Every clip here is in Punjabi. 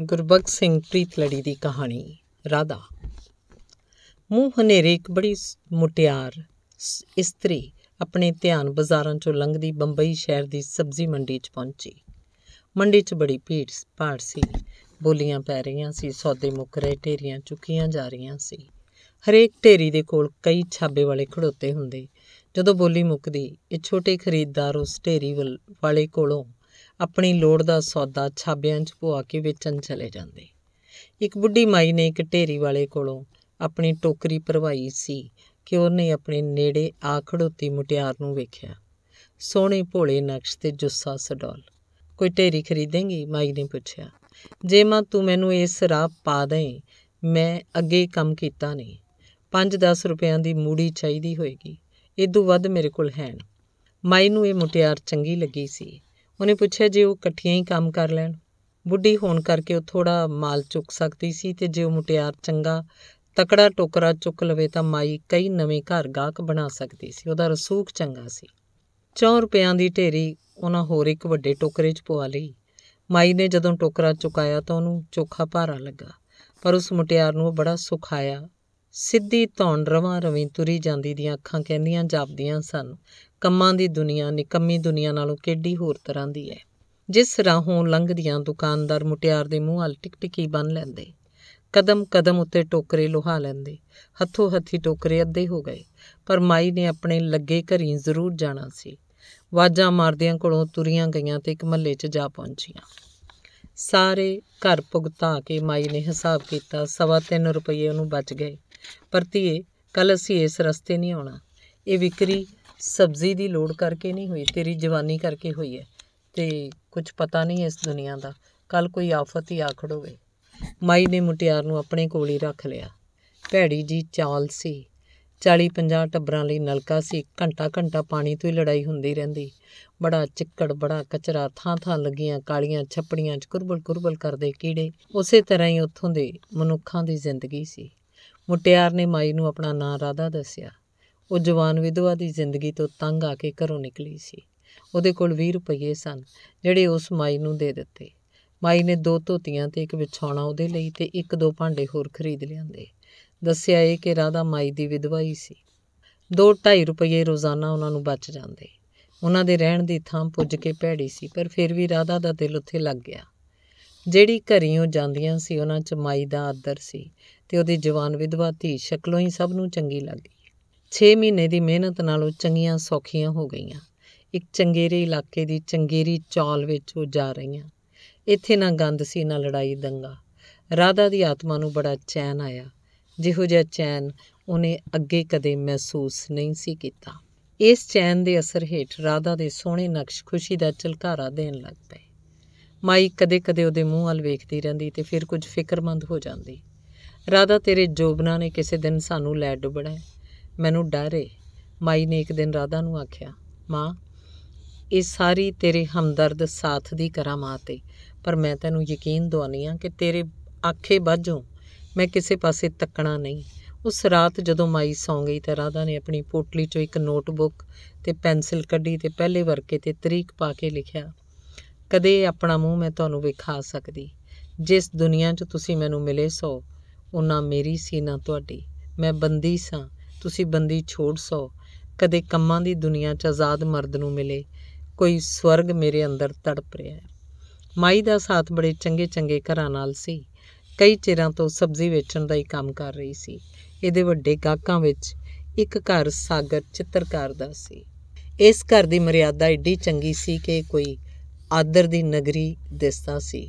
ਗੁਰਬਖਸ਼ ਸਿੰਘ ਪ੍ਰੀਤਲੜੀ ਦੀ ਕਹਾਣੀ ਰਾਧਾ ਮੂੰਹ ਹਨੇਰੇ ਇੱਕ ਬੜੀ ਮੁਟਿਆਰ ਇਸਤਰੀ ਆਪਣੇ ਧਿਆਨ ਬਾਜ਼ਾਰਾਂ ਚੋਂ ਲੰਘਦੀ ਬੰਬਈ ਸ਼ਹਿਰ ਦੀ ਸਬਜ਼ੀ ਮੰਡੀ 'ਚ ਪਹੁੰਚੀ ਮੰਡੀ 'ਚ ਬੜੀ ਭੀੜ ਭਾੜ ਸੀ ਬੋਲੀਆਂ ਪੈ ਰਹੀਆਂ ਸੀ ਸੌਦੇ ਮੁੱਕ ਰਹੇ ਢੇਰੀਆਂ ਚੁੱਕੀਆਂ ਜਾ ਰਹੀਆਂ ਸੀ ਹਰੇਕ ਢੇਰੀ ਦੇ ਕੋਲ ਕਈ ਛਾਬੇ ਵਾਲੇ ਖੜੋਤੇ ਹੁੰਦੇ ਜਦੋਂ ਬੋਲੀ ਮੁੱਕਦੀ ਇਹ ਛੋਟੇ ਖਰੀਦਦਾਰ ਉਸ ਢੇਰੀ ਵਾਲੇ ਕੋਲੋਂ ਆਪਣੀ ਲੋੜ ਦਾ ਸੌਦਾ ਛਾਬਿਆਂ 'ਚ ਪੁਆ ਕੇ ਵੇਚਣ ਚਲੇ ਜਾਂਦੇ ਇੱਕ ਬੁੱਢੀ ਮਾਈ ਨੇ ਇੱਕ ਢੇਰੀ ਵਾਲੇ ਕੋਲੋਂ ਆਪਣੀ ਟੋਕਰੀ ਭਰਵਾਈ ਸੀ ਕਿ ਉਹਨੇ ਆਪਣੇ ਨੇੜੇ ਆ ਖੜੋਤੀ ਮੁਟਿਆਰ ਨੂੰ ਵੇਖਿਆ ਸੋਹਣੇ ਭੋਲੇ ਨਕਸ਼ ਤੇ ਜੁੱਸਾ ਸਡੋਲ ਕੋਈ ਢੇਰੀ ਖਰੀਦੇਂਗੀ ਮਾਈ ਨੇ ਪੁੱਛਿਆ ਜੇ ਮਾਂ ਤੂੰ ਮੈਨੂੰ ਇਸ ਰਾਹ ਪਾ ਦੇ ਮੈਂ ਅੱਗੇ ਕੰਮ ਕੀਤਾ ਨਹੀਂ 5-10 ਰੁਪਿਆਂ ਦੀ ਮੂੜੀ ਚਾਹੀਦੀ ਹੋਏਗੀ ਇਦੋਂ ਵੱਧ ਮੇਰੇ ਕੋਲ ਹੈ ਮਾਈ ਨੂੰ ਇਹ ਮੁਟਿਆਰ ਚੰਗੀ ਲੱਗੀ ਸੀ ਉਹਨੇ ਪੁੱਛਿਆ ਜੇ ਉਹ ਇਕੱਠੀਆਂ ਹੀ ਕੰਮ ਕਰ ਲੈਣ ਬੁੱਢੀ ਹੋਣ ਕਰਕੇ ਉਹ ਥੋੜਾ ਮਾਲ ਚੁੱਕ ਸਕਦੀ ਸੀ ਤੇ ਜੇ ਉਹ ਮੁਟਿਆਰ ਚੰਗਾ ਤਕੜਾ ਟੋਕਰਾ ਚੁੱਕ ਲਵੇ ਤਾਂ ਮਾਈ ਕਈ ਨਵੇਂ ਘਰ ਗਾਹਕ ਬਣਾ ਸਕਦੀ ਸੀ ਉਹਦਾ ਰਸੂਖ ਚੰਗਾ ਸੀ 4 ਰੁਪਿਆਂ ਦੀ ਢੇਰੀ ਉਹਨਾਂ ਹੋਰ ਇੱਕ ਵੱਡੇ ਟੋਕਰੇ 'ਚ ਪਵਾ ਲਈ ਮਾਈ ਨੇ ਜਦੋਂ ਟੋਕਰਾ ਚੁਕਾਇਆ ਤਾਂ ਉਹਨੂੰ ਚੋਖਾ ਭਾਰਾ ਲੱਗਾ ਪਰ ਉਸ ਮੁਟਿਆਰ ਨੂੰ ਬੜਾ ਸੁਖ ਆਇਆ ਸਿੱਧੀ ਧੌਣ ਰਵਾਂ ਰਵੀਂ ਤੁਰੀ ਜਾਂਦੀ ਦੀਆਂ ਅੱਖਾਂ ਕਹਿੰਦੀਆਂ ਜਾਪਦੀਆਂ ਸਨ ਕੰਮਾਂ ਦੀ ਦੁਨੀਆ ਨਿਕੰਮੀ ਦੁਨੀਆ ਨਾਲੋਂ ਕਿੱਡੀ ਹੋਰ ਤਰ੍ਹਾਂ ਦੀ ਹੈ ਜਿਸ ਰਾਹੋਂ ਲੰਘਦੀਆਂ ਦੁਕਾਨਦਾਰ ਮੁਟਿਆਰ ਦੇ ਮੂੰਹ ਹਲ ਟਿਕਟਿਕੀ ਬਨ ਲੈਂਦੇ ਕਦਮ ਕਦਮ ਉੱਤੇ ਟੋਕਰੇ ਲੋਹਾ ਲੈਂਦੇ ਹੱਥੋਂ ਹੱਥੀ ਟੋਕਰੇ ਅੱਧੇ ਹੋ ਗਏ ਪਰ ਮਾਈ ਨੇ ਆਪਣੇ ਲੱਗੇ ਘਰੀ ਜ਼ਰੂਰ ਜਾਣਾ ਸੀ ਵਾਜਾਂ ਮਾਰਦਿਆਂ ਕੋਲੋਂ ਤੁਰੀਆਂ ਗਈਆਂ ਤੇ ਇੱਕ ਮੱਲੇ 'ਚ ਜਾ ਪਹੁੰਚੀਆਂ ਸਾਰੇ ਘਰ ਭੁਗਤਾ ਕੇ ਮਾਈ ਨੇ ਹਿਸਾਬ ਕੀਤਾ ਸਵਾ 3 ਰੁਪਏ ਉਹਨੂੰ ਬਚ ਗਏ ਪਰ ਧੀਏ ਕੱਲ ਅਸੀਂ ਇਸ ਰਸਤੇ ਨਹੀਂ ਆਉਣਾ ਇਹ ਵਿਕਰੀ ਸਬਜ਼ੀ ਦੀ ਲੋੜ ਕਰਕੇ ਨਹੀਂ ਹੋਈ ਤੇਰੀ ਜਵਾਨੀ ਕਰਕੇ ਹੋਈ ਹੈ ਤੇ ਕੁਝ ਪਤਾ ਨਹੀਂ ਇਸ ਦੁਨੀਆ ਦਾ ਕੱਲ ਕੋਈ ਆਫਤ ਹੀ ਆ ਖੜੋਵੇ ਮਾਈ ਨੇ ਮੁਟਿਆਰ ਨੂੰ ਆਪਣੇ ਕੋਲ ਹੀ ਰੱਖ ਲਿਆ ਭੈੜੀ ਜੀ ਚਾਲ ਸੀ 40-50 ਟੱਬਰਾਂ ਲਈ ਨਲਕਾ ਸੀ ਘੰਟਾ-ਘੰਟਾ ਪਾਣੀ ਤੋਂ ਹੀ ਲੜਾਈ ਹੁੰਦੀ ਰਹਿੰਦੀ ਬੜਾ ਚਿੱਕੜ ਬੜਾ ਕਚਰਾ ਥਾਂ-ਥਾਂ ਲੱਗੀਆਂ ਕਾਲੀਆਂ ਛੱਪੜੀਆਂ ਚ ਕੁਰਬਲ-ਕੁਰਬਲ ਕਰਦੇ ਕੀੜੇ ਉਸੇ ਤਰ੍ਹਾਂ ਹੀ ਉੱਥੋਂ ਦੇ ਮਨੁੱਖਾਂ ਦੀ ਜ਼ਿੰਦਗੀ ਸੀ ਮੁਟਿਆਰ ਨੇ ਮਾਈ ਨੂੰ ਆਪਣਾ ਨਾਂ ਰਾਧਾ ਦੱਸਿਆ ਉਹ ਜਵਾਨ ਵਿਧਵਾ ਦੀ ਜ਼ਿੰਦਗੀ ਤੋਂ ਤੰਗ ਆ ਕੇ ਘਰੋਂ ਨਿਕਲੀ ਸੀ ਉਹਦੇ ਕੋਲ 20 ਰੁਪਏ ਸਨ ਜਿਹੜੇ ਉਸ ਮਾਈ ਨੂੰ ਦੇ ਦਿੱਤੇ ਮਾਈ ਨੇ ਦੋ ਧੋਤੀਆਂ ਤੇ ਇੱਕ ਵਿਛਾਉਣਾ ਉਹਦੇ ਲਈ ਤੇ ਇੱਕ ਦੋ ਭਾਂਡੇ ਹੋਰ ਖਰੀਦ ਲਿਆਂਦੇ ਦੱਸਿਆ ਇਹ ਕਿ ਰਾਧਾ ਮਾਈ ਦੀ ਵਿਧਵਾ ਹੀ ਸੀ 2.5 ਰੁਪਏ ਰੋਜ਼ਾਨਾ ਉਹਨਾਂ ਨੂੰ ਬਚ ਜਾਂਦੇ ਉਹਨਾਂ ਦੇ ਰਹਿਣ ਦੀ ਥਾਂ ਪੁੱਜ ਕੇ ਭੈੜੀ ਸੀ ਪਰ ਫਿਰ ਵੀ ਰਾਧਾ ਦਾ ਦਿਲ ਉੱਥੇ ਲੱਗ ਗਿਆ ਜਿਹੜੀ ਘਰੀਓਂ ਜਾਂਦੀਆਂ ਸੀ ਉਹਨਾਂ 'ਚ ਮਾਈ ਦਾ ਆਦਰ ਸੀ ਤੇ ਉਹਦੀ ਜਵਾਨ ਵਿਧਵਾ ਧੀ ਸ਼ਕਲੋਂ ਹੀ ਸਭ ਨੂੰ ਚੰਗੀ ਲੱਗੀ 6 ਮਹੀਨੇ ਦੀ ਮਿਹਨਤ ਨਾਲ ਉਹ ਚੰਗੀਆਂ ਸੌਖੀਆਂ ਹੋ ਗਈਆਂ ਇੱਕ ਚੰਗੇਰੇ ਇਲਾਕੇ ਦੀ ਚੰਗੇਰੀ ਚੌਲ ਵਿੱਚ ਉਹ ਜਾ ਰਹੀਆਂ ਇੱਥੇ ਨਾ ਗੰਦ ਸੀ ਨਾ ਲੜਾਈ ਦੰਗਾ ਰਾਧਾ ਦੀ ਆਤਮਾ ਨੂੰ ਬੜਾ ਚੈਨ ਆਇਆ ਜਿਹੋ ਜਿਹਾ ਚੈਨ ਉਹਨੇ ਅੱਗੇ ਕਦੇ ਮਹਿਸੂਸ ਨਹੀਂ ਸੀ ਕੀਤਾ ਇਸ ਚੈਨ ਦੇ ਅਸਰ ਹੇਠ ਰਾਧਾ ਦੇ ਸੋਹਣੇ ਨਕਸ਼ ਖੁਸ਼ੀ ਦਾ ਝਲਕਾਰਾ ਦੇਣ ਲੱਗ ਪਏ ਮਾਈ ਕਦੇ-ਕਦੇ ਉਹਦੇ ਮੂੰਹ ਵੱਲ ਵੇਖਦੀ ਰਹਿੰਦੀ ਤੇ ਫਿਰ ਕੁਝ ਫਿਕਰਮੰਦ ਹੋ ਜਾਂਦੀ ਰਾਧਾ ਤੇਰੇ ਜੋਬਨਾ ਨੇ ਕਿਸੇ ਦਿਨ ਸਾਨੂੰ ਲੈ ਡੁੱਬਣਾ ਮੈਨੂੰ ਡਰ ਏ ਮਾਈ ਨੇ ਇੱਕ ਦਿਨ ਰਾਧਾ ਨੂੰ ਆਖਿਆ ਮਾਂ ਇਹ ਸਾਰੀ ਤੇਰੇ ਹਮਦਰਦ ਸਾਥ ਦੀ ਕਰਾਮਾਤ ਤੇ ਪਰ ਮੈਂ ਤੈਨੂੰ ਯਕੀਨ ਦਵਾਨੀ ਆ ਕਿ ਤੇਰੇ ਆਖੇ ਬਾਝੋਂ ਮੈਂ ਕਿਸੇ ਪਾਸੇ ਤੱਕਣਾ ਨਹੀਂ ਉਸ ਰਾਤ ਜਦੋਂ ਮਾਈ ਸੌਂ ਗਈ ਤਾਂ ਰਾਧਾ ਨੇ ਆਪਣੀ ਪੋਟਲੀ 'ਚੋਂ ਇੱਕ ਨੋਟਬੁੱਕ ਤੇ ਪੈਨਸਲ ਕੱਢੀ ਤੇ ਪਹਿਲੇ ਵਰਕੇ ਤੇ ਤਰੀਕ ਪਾ ਕੇ ਲਿਖਿਆ ਕਦੇ ਆਪਣਾ ਮੂੰਹ ਮੈਂ ਤੁਹਾਨੂੰ ਵਿਖਾ ਸਕਦੀ ਜਿਸ ਦੁਨੀਆ 'ਚ ਤੁਸੀਂ ਮੈਨੂੰ ਮਿਲੇ ਸੋ ਉਹਨਾਂ ਮੇਰੀ ਸੀ ਨਾ ਤੁਹਾਡੀ ਮੈਂ ਬੰਦੀ ਸਾਂ ਤੁਸੀਂ ਬੰਦੀ ਛੋੜ ਸੋ ਕਦੇ ਕੰਮਾਂ ਦੀ ਦੁਨੀਆ 'ਚ ਆਜ਼ਾਦ ਮਰਦ ਨੂੰ ਮਿਲੇ ਕੋਈ ਸਵਰਗ ਮੇਰੇ ਅੰਦਰ ਤੜਪ ਰਿਹਾ ਹੈ ਮਾਈ ਦਾ ਸਾਥ ਬੜੇ ਚੰਗੇ ਚੰਗੇ ਘਰਾਂ ਨਾਲ ਸੀ ਕਈ ਚਿਰਾਂ ਤੋਂ ਸਬਜ਼ੀ ਵੇਚਣ ਦਾ ਹੀ ਕੰਮ ਕਰ ਰਹੀ ਸੀ ਇਹਦੇ ਵੱਡੇ ਗਾਹਕਾਂ ਵਿੱਚ ਇੱਕ ਘਰ ਸਾਗਰ ਚਿੱਤਰਕਾਰ ਦਾ ਸੀ ਇਸ ਘਰ ਦੀ ਮਰਿਆਦਾ ਏਡੀ ਚੰਗੀ ਸੀ ਕਿ ਕੋਈ ਆਦਰ ਦੀ ਨਗਰੀ ਦਿਸਦਾ ਸੀ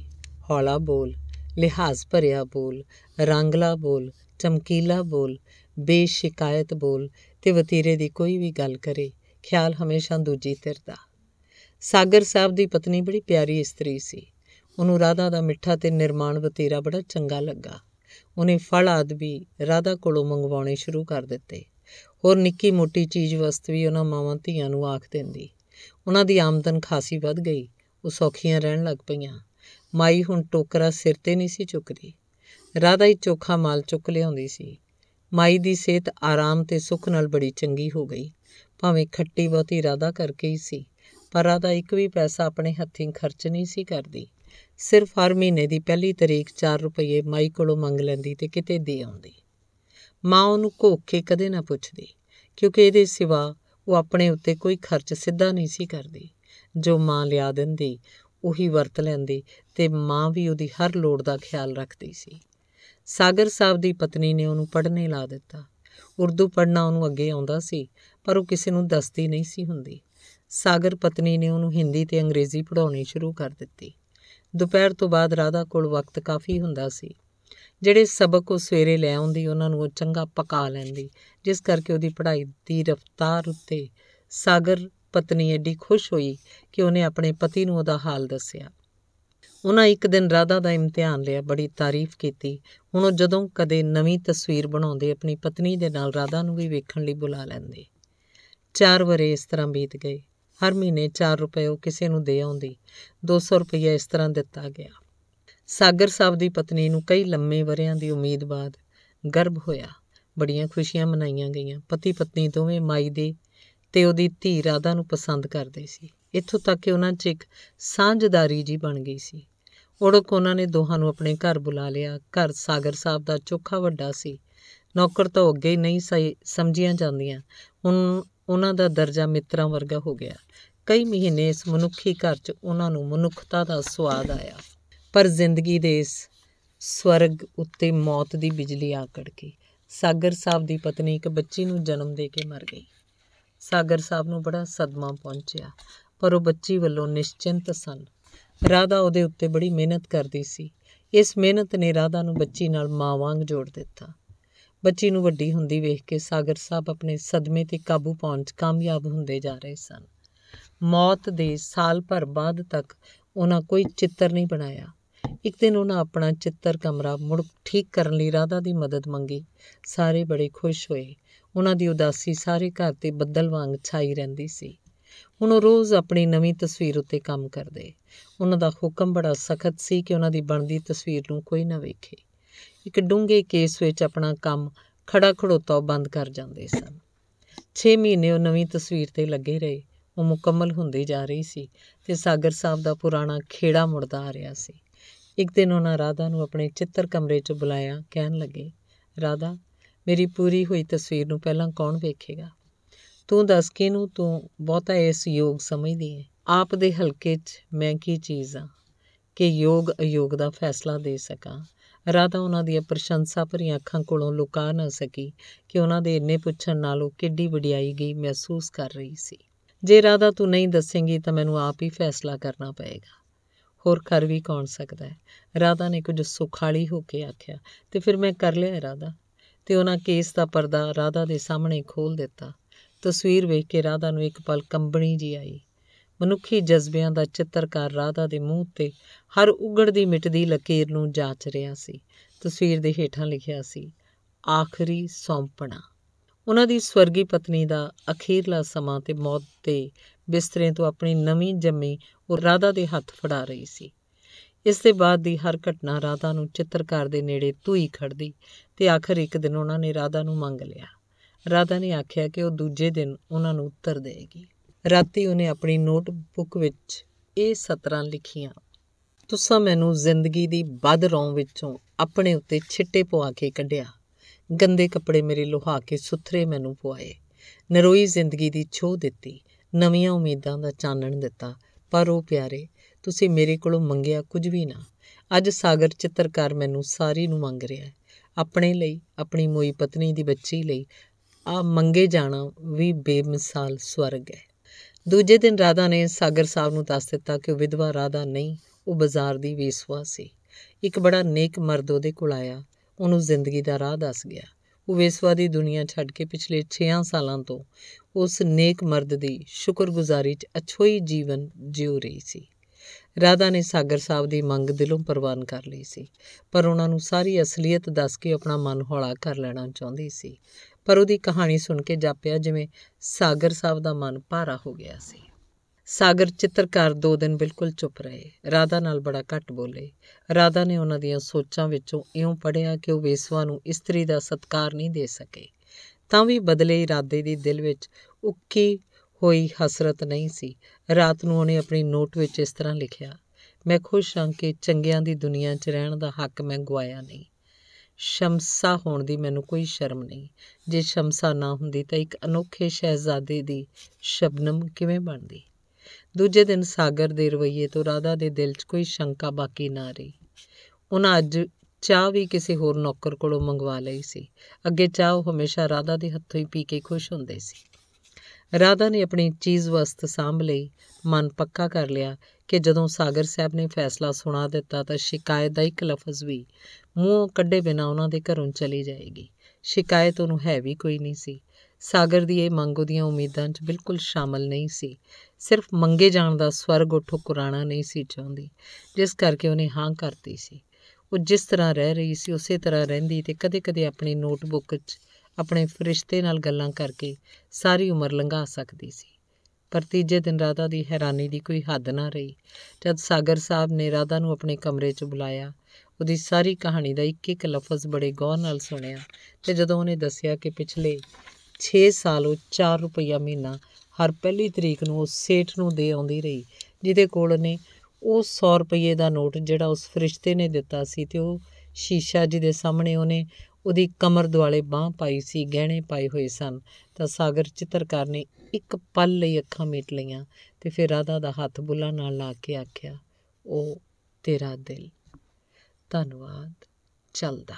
ਹੌਲਾ ਬੋਲ ਲਿਹਾਜ਼ ਭਰਿਆ ਬੋਲ ਰੰਗਲਾ ਬੋਲ ਚਮਕੀਲਾ ਬੋਲ ਬੇਸ਼ਿਕਾਇਤ ਬੋਲ ਤੇ ਵਤੀਰੇ ਦੀ ਕੋਈ ਵੀ ਗੱਲ ਕਰੇ ਖਿਆਲ ਹਮੇਸ਼ਾ ਦੂਜੀ ਧਿਰ ਦਾ ਸਾਗਰ ਸਾਹਿਬ ਦੀ ਪਤਨੀ ਬੜੀ ਪਿਆਰੀ ਇਸਤਰੀ ਸੀ ਉਹਨੂੰ ਰਾਧਾ ਦਾ ਮਿੱਠਾ ਤੇ ਨਿਰਮਾਣ ਵਤੀਰਾ ਬੜਾ ਚੰਗਾ ਲੱਗਾ ਉਹਨੇ ਫਲ ਆਦਬੀ ਵੀ ਰਾਧਾ ਕੋਲੋਂ ਮੰਗਵਾਉਣੇ ਸ਼ੁਰੂ ਕਰ ਦਿੱਤੇ ਹੋਰ ਨਿੱਕੀ ਮੋਟੀ ਚੀਜ਼ ਵਸਤ ਵੀ ਉਹਨਾਂ ਮਾਵਾਂ ਧੀਆਂ ਨੂੰ ਆਖ ਦਿੰਦੀ ਉਹਨਾਂ ਦੀ ਆਮਦਨ ਖਾਸੀ ਵੱਧ ਗਈ ਉਹ ਸੌਖੀਆਂ ਰਹਿਣ ਲੱਗ ਪਈਆਂ ਮਾਈ ਹੁਣ ਟੋਕਰਾ ਸਿਰ ਤੇ ਨਹੀਂ ਸੀ ਚੁੱਕਦੀ ਰਾਧਾ ਹੀ ਚੋਖਾ ਮਾਲ ਚੁੱਕ ਲਿਆਉਂਦੀ ਸੀ ਮਾਈ ਦੀ ਸਿਹਤ ਆਰਾਮ ਤੇ ਸੁੱਖ ਨਾਲ ਬੜੀ ਚੰਗੀ ਹੋ ਗਈ ਭਾਵੇਂ ਖੱਟੀ ਬਹੁਤੀ ਇਰਾਦਾ ਕਰਕੇ ਹੀ ਸੀ ਪਰ ਆਦਾ ਇੱਕ ਵੀ ਪੈਸਾ ਆਪਣੇ ਹੱਥੀਂ ਖਰਚ ਨਹੀਂ ਸੀ ਕਰਦੀ ਸਿਰਫ ਹਰ ਮਹੀਨੇ ਦੀ ਪਹਿਲੀ ਤਰੀਕ 4 ਰੁਪਏ ਮਾਈ ਕੋਲੋਂ ਮੰਗ ਲੈਂਦੀ ਤੇ ਕਿਤੇ ਦੇ ਆਉਂਦੀ ਮਾਂ ਉਹਨੂੰ ਕੋਖੇ ਕਦੇ ਨਾ ਪੁੱਛਦੀ ਕਿਉਂਕਿ ਇਹਦੇ ਸਿਵਾ ਉਹ ਆਪਣੇ ਉੱਤੇ ਕੋਈ ਖਰਚ ਸਿੱਧਾ ਨਹੀਂ ਸੀ ਕਰਦੀ ਜੋ ਮਾਂ ਲਿਆ ਦਿੰਦੀ ਉਹੀ ਵਰਤ ਲੈਂਦੀ ਤੇ ਮਾਂ ਵੀ ਉਹਦੀ ਹਰ ਲੋੜ ਦਾ ਖਿਆਲ ਰੱਖਦੀ ਸੀ ਸਾਗਰ ਸਾਹਿਬ ਦੀ ਪਤਨੀ ਨੇ ਉਹਨੂੰ ਪੜ੍ਹਨੇ ਲਾ ਦਿੱਤਾ ਉਰਦੂ ਪੜ੍ਹਨਾ ਉਹਨੂੰ ਅੱਗੇ ਆਉਂਦਾ ਸੀ ਪਰ ਉਹ ਕਿਸੇ ਨੂੰ ਦੱਸਦੀ ਨਹੀਂ ਸੀ ਹੁੰਦੀ ਸਾਗਰ ਪਤਨੀ ਨੇ ਉਹਨੂੰ ਹਿੰਦੀ ਤੇ ਅੰਗਰੇਜ਼ੀ ਪੜ੍ਹਾਉਣੀ ਸ਼ੁਰੂ ਕਰ ਦਿੱਤੀ ਦੁਪਹਿਰ ਤੋਂ ਬਾਅਦ ਰਾਧਾ ਕੋਲ ਵਕਤ ਕਾਫੀ ਹੁੰਦਾ ਸੀ ਜਿਹੜੇ ਸਬਕ ਉਹ ਸਵੇਰੇ ਲੈ ਆਉਂਦੀ ਉਹਨਾਂ ਨੂੰ ਉਹ ਚੰਗਾ ਪਕਾ ਲੈਂਦੀ ਜਿਸ ਕਰਕੇ ਉਹਦੀ ਪੜ੍ਹਾਈ ਦੀ ਰਫ਼ਤਾਰ ਉੱਤੇ ਸਾਗਰ ਪਤਨੀ ਐਡੀ ਖੁਸ਼ ਹੋਈ ਕਿ ਉਹਨੇ ਆਪਣੇ ਪਤੀ ਨੂੰ ਉਹਦਾ ਹਾਲ ਦੱਸਿਆ ਉਹਨਾਂ ਇੱਕ ਦਿਨ ਰਾਧਾ ਦਾ ਇਮਤਿਹਾਨ ਲਿਆ ਬੜੀ ਤਾਰੀਫ ਕੀਤੀ ਹੁਣ ਉਹ ਜਦੋਂ ਕਦੇ ਨਵੀਂ ਤਸਵੀਰ ਬਣਾਉਂਦੇ ਆਪਣੀ ਪਤਨੀ ਦੇ ਨਾਲ ਰਾਧਾ ਨੂੰ ਵੀ ਵੇਖਣ ਲਈ ਬੁਲਾ ਲੈਂਦੇ ਚਾਰ ਵਰੇ ਇਸ ਤਰ੍ਹਾਂ ਬੀਤ ਗਏ ਹਰ ਮਹੀਨੇ 4 ਰੁਪਏ ਉਹ ਕਿਸੇ ਨੂੰ ਦੇ ਆਉਂਦੀ 200 ਰੁਪਏ ਇਸ ਤਰ੍ਹਾਂ ਦਿੱਤਾ ਗਿਆ ਸਾਗਰ ਸਾਹਿਬ ਦੀ ਪਤਨੀ ਨੂੰ ਕਈ ਲੰਮੇ ਵਰਿਆਂ ਦੀ ਉਮੀਦ ਬਾਅਦ ਗਰਭ ਹੋਇਆ ਬੜੀਆਂ ਖੁਸ਼ੀਆਂ ਮਨਾਈਆਂ ਗਈਆਂ ਪਤੀ ਪਤਨੀ ਦੋਵੇਂ ਮਾਈ ਦੇ ਤੇ ਉਹਦੀ ਧੀ ਰਾਧਾ ਨੂੰ ਪਸੰਦ ਕਰਦੇ ਸੀ ਇੱਥੋਂ ਤੱਕ ਕਿ ਉਹਨਾਂ 'ਚ ਇੱਕ ਸਾਂਝਦਾਰੀ ਜੀ ਬਣ ਗਈ ਸੀ ਉੜਕ ਉਹਨਾਂ ਨੇ ਦੋਹਾਂ ਨੂੰ ਆਪਣੇ ਘਰ ਬੁਲਾ ਲਿਆ ਘਰ ਸਾਗਰ ਸਾਹਿਬ ਦਾ ਚੋਖਾ ਵੱਡਾ ਸੀ ਨੌਕਰ ਤਾਂ ਅੱਗੇ ਨਹੀਂ ਸਮਝੀਆਂ ਜਾਂਦੀਆਂ ਹੁਣ ਉਹਨਾਂ ਦਾ ਦਰਜਾ ਮਿੱਤਰਾਂ ਵਰਗਾ ਹੋ ਗਿਆ ਕਈ ਮਹੀਨੇ ਇਸ ਮਨੁੱਖੀ ਘਰ 'ਚ ਉਹਨਾਂ ਨੂੰ ਮਨੁੱਖਤਾ ਦਾ ਸਵਾਦ ਆਇਆ ਪਰ ਜ਼ਿੰਦਗੀ ਦੇ ਇਸ ਸਵਰਗ ਉੱਤੇ ਮੌਤ ਦੀ ਬਿਜਲੀ ਆ ਗਈ ਸਾਗਰ ਸਾਹਿਬ ਦੀ ਪਤਨੀ ਇੱਕ ਬੱਚੀ ਨੂੰ ਜਨਮ ਦੇ ਕੇ ਮਰ ਗਈ ਸਾਗਰ ਸਾਹਿਬ ਨੂੰ ਬੜਾ ਸਦਮਾ ਪਹੁੰਚਿਆ ਪਰ ਉਹ ਬੱਚੀ ਵੱਲੋਂ ਨਿਸ਼ਚਿੰਤ ਸਨ ਰਾਧਾ ਉਹਦੇ ਉੱਤੇ ਬੜੀ ਮਿਹਨਤ ਕਰਦੀ ਸੀ ਇਸ ਮਿਹਨਤ ਨੇ ਰਾਧਾ ਨੂੰ ਬੱਚੀ ਨਾਲ ਮਾਂ ਵਾਂਗ ਜੋੜ ਦਿੱਤਾ ਬੱਚੀ ਨੂੰ ਵੱਡੀ ਹੁੰਦੀ ਵੇਖ ਕੇ ਸਾਗਰ ਸਾਹਿਬ ਆਪਣੇ ਸਦਮੇ ਤੇ ਕਾਬੂ ਪਾਉਣ 'ਚ ਕਾਮਯਾਬ ਹੁੰਦੇ ਜਾ ਰਹੇ ਸਨ ਮੌਤ ਦੇ ਸਾਲ ਭਰ ਬਾਅਦ ਤੱਕ ਉਹਨਾਂ ਕੋਈ ਚਿੱਤਰ ਨਹੀਂ ਬਣਾਇਆ ਇੱਕ ਦਿਨ ਉਹਨਾਂ ਆਪਣਾ ਚਿੱਤਰ ਕਮਰਾ ਮੁੜ ਠੀਕ ਕਰਨ ਲਈ ਰਾਧਾ ਦੀ ਮਦਦ ਮੰਗੀ ਸਾਰੇ ਬੜੇ ਖੁਸ਼ ਹੋਏ ਉਹਨਾਂ ਦੀ ਉਦਾਸੀ ਸਾਰੇ ਘਰ ਤੇ ਬੱਦਲ ਵਾਂਗ ਛਾਈ ਰਹਿੰਦੀ ਸੀ ਹੁਣ ਉਹ ਰੋਜ਼ ਆਪਣੀ ਨਵੀਂ ਤਸਵੀਰ ਉੱਤੇ ਕੰਮ ਕਰਦੇ ਉਹਨਾਂ ਦਾ ਹੁਕਮ ਬੜਾ ਸਖਤ ਸੀ ਕਿ ਉਹਨਾਂ ਦੀ ਬਣਦੀ ਤਸਵੀਰ ਨੂੰ ਕੋਈ ਨਾ ਵੇਖੇ ਇੱਕ ਡੂੰਘੇ ਕੇਸ ਵਿੱਚ ਆਪਣਾ ਕੰਮ ਖੜਾ ਖੜੋਤਾ ਬੰਦ ਕਰ ਜਾਂਦੇ ਸਨ 6 ਮਹੀਨੇ ਉਹ ਨਵੀਂ ਤਸਵੀਰ ਤੇ ਲੱਗੇ ਰਹੇ ਉਹ ਮੁਕੰਮਲ ਹੁੰਦੀ ਜਾ ਰਹੀ ਸੀ ਤੇ ਸਾਗਰ ਸਾਹਿਬ ਦਾ ਪੁਰਾਣਾ ਖੇੜਾ ਮੁੜਦਾ ਆ ਰਿਹਾ ਸੀ ਇੱਕ ਦਿਨ ਉਹਨਾਂ ਰਾਧਾ ਨੂੰ ਆਪਣੇ ਚਿੱਤਰ ਕਮਰੇ 'ਚ ਬੁਲਾਇਆ ਕਹਿਣ ਲੱਗੇ ਰਾਧਾ ਮੇਰੀ ਪੂਰੀ ਹੋਈ ਤਸਵੀਰ ਨੂੰ ਪਹਿਲਾਂ ਕੌਣ ਵੇਖੇਗਾ ਤੂੰ ਦੱਸ ਨੂੰ ਤੂੰ ਬਹੁਤਾ ਇਸ ਯੋਗ ਸਮਝਦੀ ਹੈ ਆਪ ਦੇ ਹਲਕੇ 'ਚ ਮੈਂ ਕੀ ਚੀਜ਼ ਆ ਕਿ ਯੋਗ ਅਯੋਗ ਦਾ ਫੈਸਲਾ ਦੇ ਸਕਾਂ ਰਾਧਾ ਉਹਨਾਂ ਦੀਆਂ ਪ੍ਰਸ਼ੰਸਾ ਭਰੀਆਂ ਅੱਖਾਂ ਕੋਲੋਂ ਲੁਕਾ ਨਾ ਸਕੀ ਕਿ ਉਹਨਾਂ ਦੇ ਇੰਨੇ ਪੁੱਛਣ ਨਾਲ ਉਹ ਕਿੱਡੀ ਵਡਿਆਈ ਗਈ ਮਹਿਸੂਸ ਕਰ ਰਹੀ ਸੀ ਜੇ ਰਾਧਾ ਤੂੰ ਨਹੀਂ ਦੱਸੇਂਗੀ ਤਾਂ ਮੈਨੂੰ ਆਪ ਹੀ ਫੈਸਲਾ ਕਰਨਾ ਪਏਗਾ ਹੋਰ ਕਰ ਵੀ ਕੌਣ ਸਕਦਾ ਹੈ ਰਾਧਾ ਨੇ ਕੁਝ ਸੁਖਾਲੀ ਹੋ ਕੇ ਆਖਿਆ ਤੇ ਫਿਰ ਮੈਂ ਕਰ ਲਿਆ ਰਾਧਾ ਤੇ ਉਹਨਾਂ ਕੇਸ ਦਾ ਪਰਦਾ ਰਾਧਾ ਦੇ ਸਾਹਮਣੇ ਖੋਲ ਦਿੱਤਾ ਤਸਵੀਰ ਵੇਖ ਕੇ ਰਾਧਾ ਨੂੰ ਇੱਕ ਪਲ ਕੰਬਣੀ ਜੀ ਆਈ ਮਨੁੱਖੀ ਜਜ਼ਬਿਆਂ ਦਾ ਚਿੱਤਰਕਾਰ ਰਾਧਾ ਦੇ ਮੂੰਹ ਤੇ ਹਰ ਉਗੜਦੀ ਮਿਟਦੀ ਲਕੀਰ ਨੂੰ ਜਾਂਚ ਰਿਹਾ ਸੀ ਤਸਵੀਰ ਦੇ ਹੇਠਾਂ ਲਿਖਿਆ ਸੀ ਆਖਰੀ ਸੌਂਪਣਾ ਉਹਨਾਂ ਦੀ ਸਵਰਗੀ ਪਤਨੀ ਦਾ ਅਖੀਰਲਾ ਸਮਾਂ ਤੇ ਮੌਤ ਤੇ ਬਿਸਤਰੇ ਤੋਂ ਆਪਣੀ ਨਵੀਂ ਜੰਮੀ ਉਹ ਰਾਧਾ ਦੇ ਹੱਥ ਫੜਾ ਰਹੀ ਸੀ ਇਸ ਦੇ ਬਾਅਦ ਦੀ ਹਰ ਘਟਨਾ ਰਾਧਾ ਨੂੰ ਚਿੱਤਰਕਾਰ ਦੇ ਨੇੜੇ ਧੂਈ ਖੜਦੀ ਤੇ ਆਖਰ ਇੱਕ ਦਿਨ ਉਹਨਾਂ ਨੇ ਰਾਧਾ ਨੂੰ ਮੰਗ ਲਿਆ ਰਾਧਾ ਨੇ ਆਖਿਆ ਕਿ ਉਹ ਦੂਜੇ ਦਿਨ ਉਹਨਾਂ ਨੂੰ ਉੱਤਰ ਦੇਵੇਗੀ ਰਾਤੀ ਉਹਨੇ ਆਪਣੀ ਨੋਟਬੁੱਕ ਵਿੱਚ ਇਹ ਸਤਰਾਂ ਲਿਖੀਆਂ ਤੁਸੀਂ ਮੈਨੂੰ ਜ਼ਿੰਦਗੀ ਦੀ ਵੱਧ ਰੌਂ ਵਿੱਚੋਂ ਆਪਣੇ ਉੱਤੇ ਛਿੱਟੇ ਪਵਾ ਕੇ ਕੱਢਿਆ ਗੰਦੇ ਕੱਪੜੇ ਮੇਰੇ ਲੁਹਾ ਕੇ ਸੁਥਰੇ ਮੈਨੂੰ ਪਵਾਏ ਨਰੋਈ ਜ਼ਿੰਦਗੀ ਦੀ ਛੋਹ ਦਿੱਤੀ ਨਵੀਆਂ ਉਮੀਦਾਂ ਦਾ ਚਾਨਣ ਦਿੱਤਾ ਪਰ ਉਹ ਪਿਆਰੇ ਤੁਸੀਂ ਮੇਰੇ ਕੋਲੋਂ ਮੰਗਿਆ ਕੁਝ ਵੀ ਨਾ ਅੱਜ ਸਾਗਰ ਚਿੱਤਰਕਾਰ ਮੈਨੂੰ ਸਾਰੀ ਨੂੰ ਮੰਗ ਰਿਹਾ ਹੈ ਆਪਣੇ ਲਈ ਆਪਣੀ ਮੋਈ ਪਤਨੀ ਦੀ ਬੱਚੀ ਲਈ ਆ ਮੰਗੇ ਜਾਣਾ ਵੀ ਬੇਮਿਸਾਲ ਸਵਰਗ ਹੈ ਦੂਜੇ ਦਿਨ ਰਾਧਾ ਨੇ ਸਾਗਰ ਸਾਹਿਬ ਨੂੰ ਦੱਸ ਦਿੱਤਾ ਕਿ ਉਹ ਵਿਧਵਾ ਰਾਧਾ ਨਹੀਂ ਉਹ ਬਾਜ਼ਾਰ ਦੀ ਵੇਸਵਾ ਸੀ ਇੱਕ ਬੜਾ ਨੇਕ ਮਰਦ ਉਹਦੇ ਕੋਲ ਆਇਆ ਉਹਨੂੰ ਜ਼ਿੰਦਗੀ ਦਾ ਰਾਹ ਦੱਸ ਗਿਆ ਉਹ ਵੇਸਵਾ ਦੀ ਦੁਨੀਆ ਛੱਡ ਕੇ ਪਿਛਲੇ 6 ਸਾਲਾਂ ਤੋਂ ਉਸ ਨੇਕ ਮਰਦ ਦੀ ਸ਼ੁਕਰਗੁਜ਼ਾਰੀ 'ਚ ਅਛੋਈ ਜੀਵਨ ਜਿਉ ਰਹੀ ਸੀ ਰਾਧਾ ਨੇ ਸਾਗਰ ਸਾਹਿਬ ਦੀ ਮੰਗ ਦਿਲੋਂ ਪ੍ਰਵਾਨ ਕਰ ਲਈ ਸੀ ਪਰ ਉਹਨਾਂ ਨੂੰ ਸਾਰੀ ਅਸਲੀਅਤ ਦੱਸ ਕੇ ਆਪਣਾ ਮਨ ਹੌਲਾ ਕਰ ਲੈਣਾ ਚਾਹੁੰਦੀ ਸੀ ਪਰ ਉਹਦੀ ਕਹਾਣੀ ਸੁਣ ਕੇ ਜਾਪਿਆ ਜਿਵੇਂ ਸਾਗਰ ਸਾਹਿਬ ਦਾ ਮਨ ਭਾਰਾ ਹੋ ਗਿਆ ਸੀ ਸਾਗਰ ਚਿੱਤਰਕਾਰ ਦੋ ਦਿਨ ਬਿਲਕੁਲ ਚੁੱਪ ਰਹੇ ਰਾਧਾ ਨਾਲ ਬੜਾ ਘੱਟ ਬੋਲੇ ਰਾਧਾ ਨੇ ਉਹਨਾਂ ਦੀਆਂ ਸੋਚਾਂ ਵਿੱਚੋਂ ਇਉਂ ਪੜਿਆ ਕਿ ਉਹ ਵੇਸਵਾ ਨੂੰ ਇਸਤਰੀ ਦਾ ਸਤਕਾਰ ਨਹੀਂ ਦੇ ਸਕੇ ਤਾਂ ਵੀ ਬਦਲੇ ਇਰਾਦੇ ਦੀ ਦਿਲ ਵਿੱਚ ਉੱਕੀ ਕੋਈ ਹਸਰਤ ਨਹੀਂ ਸੀ ਰਾਤ ਨੂੰ ਉਹਨੇ ਆਪਣੀ ਨੋਟ ਵਿੱਚ ਇਸ ਤਰ੍ਹਾਂ ਲਿਖਿਆ ਮੈਂ ਖੁਸ਼ ਹਾਂ ਕਿ ਚੰਗਿਆਂ ਦੀ ਦੁਨੀਆ 'ਚ ਰਹਿਣ ਦਾ ਹੱਕ ਮੈਂ ਗਵਾਇਆ ਨਹੀਂ ਸ਼ਮਸਾ ਹੋਣ ਦੀ ਮੈਨੂੰ ਕੋਈ ਸ਼ਰਮ ਨਹੀਂ ਜੇ ਸ਼ਮਸਾ ਨਾ ਹੁੰਦੀ ਤਾਂ ਇੱਕ ਅਨੋਖੇ ਸ਼ਹਿਜ਼ਾਦੇ ਦੀ ਸ਼ਬਨਮ ਕਿਵੇਂ ਬਣਦੀ ਦੂਜੇ ਦਿਨ ਸਾਗਰ ਦੇ ਰਵਈਏ ਤੋਂ ਰਾਧਾ ਦੇ ਦਿਲ 'ਚ ਕੋਈ ਸ਼ੰਕਾ ਬਾਕੀ ਨਾ ਰਹੀ ਉਹਨਾਂ ਅੱਜ ਚਾਹ ਵੀ ਕਿਸੇ ਹੋਰ ਨੌਕਰ ਕੋਲੋਂ ਮੰਗਵਾ ਲਈ ਸੀ ਅੱਗੇ ਚਾਹ ਉਹ ਹਮੇਸ਼ਾ ਰਾਧਾ ਦੇ ਹੱਥੋਂ ਹੀ ਪੀ ਕੇ ਖੁਸ਼ ਹੁੰਦੇ ਸੀ ਰਾਧਾ ਨੇ ਆਪਣੀ ਚੀਜ਼ ਵਸਤ ਸਾਂਭ ਲਈ ਮਨ ਪੱਕਾ ਕਰ ਲਿਆ ਕਿ ਜਦੋਂ ਸਾਗਰ ਸਾਹਿਬ ਨੇ ਫੈਸਲਾ ਸੁਣਾ ਦਿੱਤਾ ਤਾਂ ਸ਼ਿਕਾਇਤ ਦਾ ਇੱਕ ਲਫ਼ਜ਼ ਵੀ ਮੂੰਹ ਕੱਢੇ ਬਿਨਾ ਉਹਨਾਂ ਦੇ ਘਰੋਂ ਚਲੀ ਜਾਏਗੀ ਸ਼ਿਕਾਇਤ ਉਹਨੂੰ ਹੈ ਵੀ ਕੋਈ ਨਹੀਂ ਸੀ ਸਾਗਰ ਦੀ ਇਹ ਮੰਗ ਉਹਦੀਆਂ ਉਮੀਦਾਂ 'ਚ ਬਿਲਕੁਲ ਸ਼ਾਮਲ ਨਹੀਂ ਸੀ ਸਿਰਫ ਮੰਗੇ ਜਾਣ ਦਾ ਸਵਰਗ ਉਠੋ ਕੁਰਾਣਾ ਨਹੀਂ ਸੀ ਚਾਹੁੰਦੀ ਜਿਸ ਕਰਕੇ ਉਹਨੇ ਹਾਂ ਕਰਤੀ ਸੀ ਉਹ ਜਿਸ ਤਰ੍ਹਾਂ ਰਹਿ ਰਹੀ ਸੀ ਉਸੇ ਤਰ੍ਹਾਂ ਰਹਿੰਦੀ ਤੇ ਕਦੇ-ਕਦੇ ਆਪਣੀ ਨੋਟਬੁੱਕ 'ਚ ਆਪਣੇ ਫਰਿਸ਼ਤੇ ਨਾਲ ਗੱਲਾਂ ਕਰਕੇ ਸਾਰੀ ਉਮਰ ਲੰਘਾ ਸਕਦੀ ਸੀ ਪਰ ਤੀਜੇ ਦਿਨ ਰਾਧਾ ਦੀ ਹੈਰਾਨੀ ਦੀ ਕੋਈ ਹੱਦ ਨਾ ਰਹੀ ਜਦ ਸਾਗਰ ਸਾਹਿਬ ਨੇ ਰਾਧਾ ਨੂੰ ਆਪਣੇ ਕਮਰੇ 'ਚ ਬੁਲਾਇਆ ਉਹਦੀ ਸਾਰੀ ਕਹਾਣੀ ਦਾ ਇੱਕ ਇੱਕ ਲਫ਼ਜ਼ ਬੜੇ ਗੌਰ ਨਾਲ ਸੁਣਿਆ ਤੇ ਜਦੋਂ ਉਹਨੇ ਦੱਸਿਆ ਕਿ ਪਿਛਲੇ 6 ਸਾਲ ਉਹ 4 ਰੁਪਈਆ ਮਹੀਨਾ ਹਰ ਪਹਿਲੀ ਤਰੀਕ ਨੂੰ ਉਹ ਸੇਠ ਨੂੰ ਦੇ ਆਉਂਦੀ ਰਹੀ ਜਿਹਦੇ ਕੋਲ ਨੇ ਉਹ 100 ਰੁਪਏ ਦਾ ਨੋਟ ਜਿਹੜਾ ਉਸ ਫਰਿਸ਼ਤੇ ਨੇ ਦਿੱਤਾ ਸੀ ਤੇ ਉਹ ਸ਼ੀਸ਼ਾ ਜਿਹਦੇ ਸਾਹਮਣੇ ਉਹਨੇ ਉਹਦੀ ਕਮਰ ਦੁਆਲੇ ਬਾਹ ਪਾਈ ਸੀ ਗਹਿਣੇ ਪਾਏ ਹੋਏ ਸਨ ਤਾਂ ਸਾਗਰ ਚਿੱਤਰਕਾਰ ਨੇ ਇੱਕ ਪਲ ਲਈ ਅੱਖਾਂ ਮੀਟ ਲਈਆਂ ਤੇ ਫਿਰ ਰਾਧਾ ਦਾ ਹੱਥ ਬੁੱਲਾਂ ਨਾਲ ਲਾ ਕੇ ਆਖਿਆ ਉਹ ਤੇਰਾ ਦਿਲ ਧੰਨਵਾਦ ਚੱਲਦਾ